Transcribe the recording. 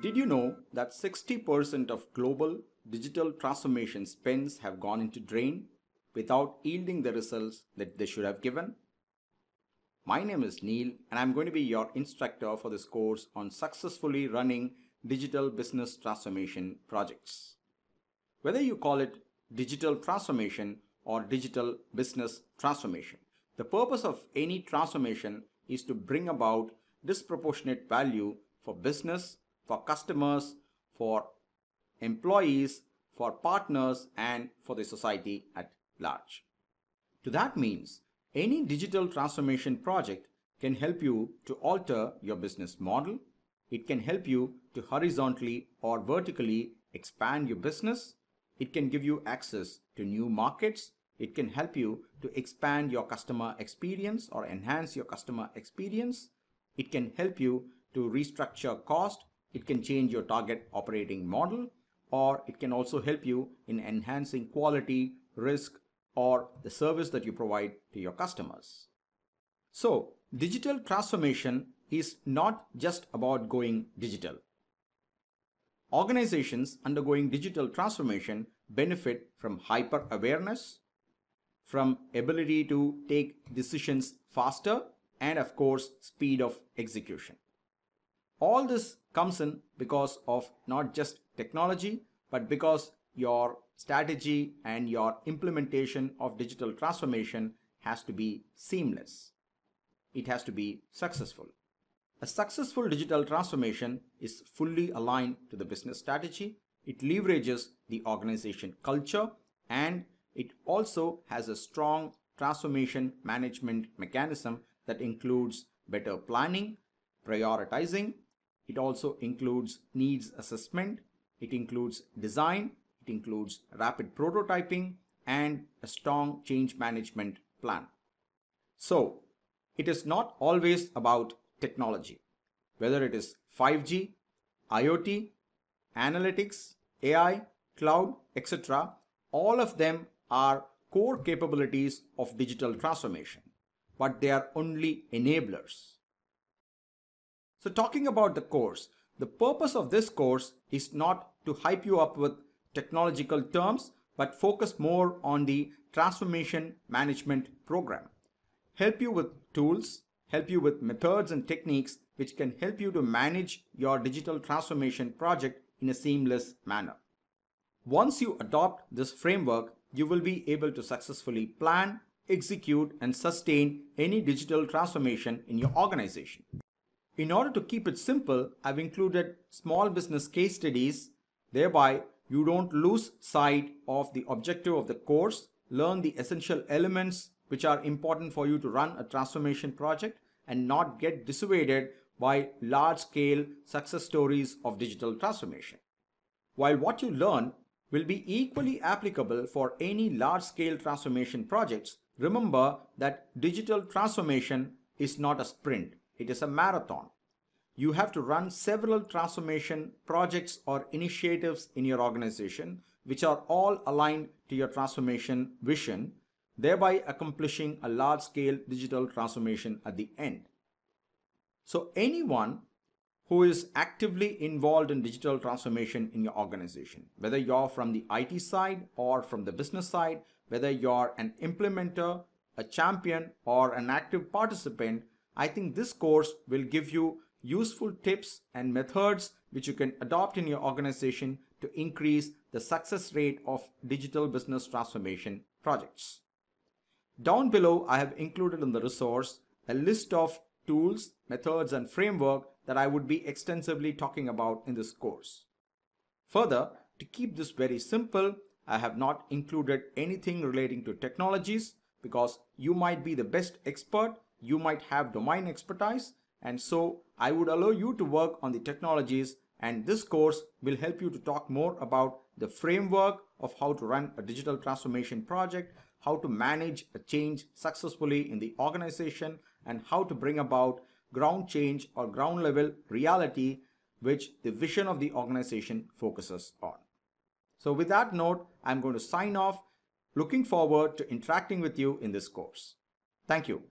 Did you know that 60% of global digital transformation spends have gone into drain without yielding the results that they should have given? My name is Neil and I'm going to be your instructor for this course on successfully running digital business transformation projects. Whether you call it digital transformation or digital business transformation, the purpose of any transformation is to bring about disproportionate value for business for customers, for employees, for partners, and for the society at large. To that means, any digital transformation project can help you to alter your business model. It can help you to horizontally or vertically expand your business. It can give you access to new markets. It can help you to expand your customer experience or enhance your customer experience. It can help you to restructure cost it can change your target operating model, or it can also help you in enhancing quality, risk, or the service that you provide to your customers. So digital transformation is not just about going digital. Organizations undergoing digital transformation benefit from hyper awareness, from ability to take decisions faster, and of course, speed of execution. All this comes in because of not just technology, but because your strategy and your implementation of digital transformation has to be seamless. It has to be successful. A successful digital transformation is fully aligned to the business strategy. It leverages the organization culture and it also has a strong transformation management mechanism that includes better planning, prioritizing, it also includes needs assessment, it includes design, it includes rapid prototyping and a strong change management plan. So it is not always about technology, whether it is 5G, IoT, analytics, AI, cloud, etc. All of them are core capabilities of digital transformation, but they are only enablers. So talking about the course, the purpose of this course is not to hype you up with technological terms, but focus more on the transformation management program. Help you with tools, help you with methods and techniques which can help you to manage your digital transformation project in a seamless manner. Once you adopt this framework, you will be able to successfully plan, execute and sustain any digital transformation in your organization. In order to keep it simple, I've included small business case studies. Thereby, you don't lose sight of the objective of the course, learn the essential elements which are important for you to run a transformation project and not get dissuaded by large scale success stories of digital transformation. While what you learn will be equally applicable for any large scale transformation projects, remember that digital transformation is not a sprint. It is a marathon. You have to run several transformation projects or initiatives in your organization, which are all aligned to your transformation vision, thereby accomplishing a large scale digital transformation at the end. So, anyone who is actively involved in digital transformation in your organization, whether you're from the IT side or from the business side, whether you're an implementer, a champion, or an active participant, I think this course will give you useful tips and methods which you can adopt in your organization to increase the success rate of digital business transformation projects. Down below, I have included in the resource a list of tools, methods, and framework that I would be extensively talking about in this course. Further, to keep this very simple, I have not included anything relating to technologies because you might be the best expert you might have domain expertise and so I would allow you to work on the technologies and this course will help you to talk more about the framework of how to run a digital transformation project, how to manage a change successfully in the organization and how to bring about ground change or ground level reality which the vision of the organization focuses on. So with that note, I'm going to sign off. Looking forward to interacting with you in this course. Thank you.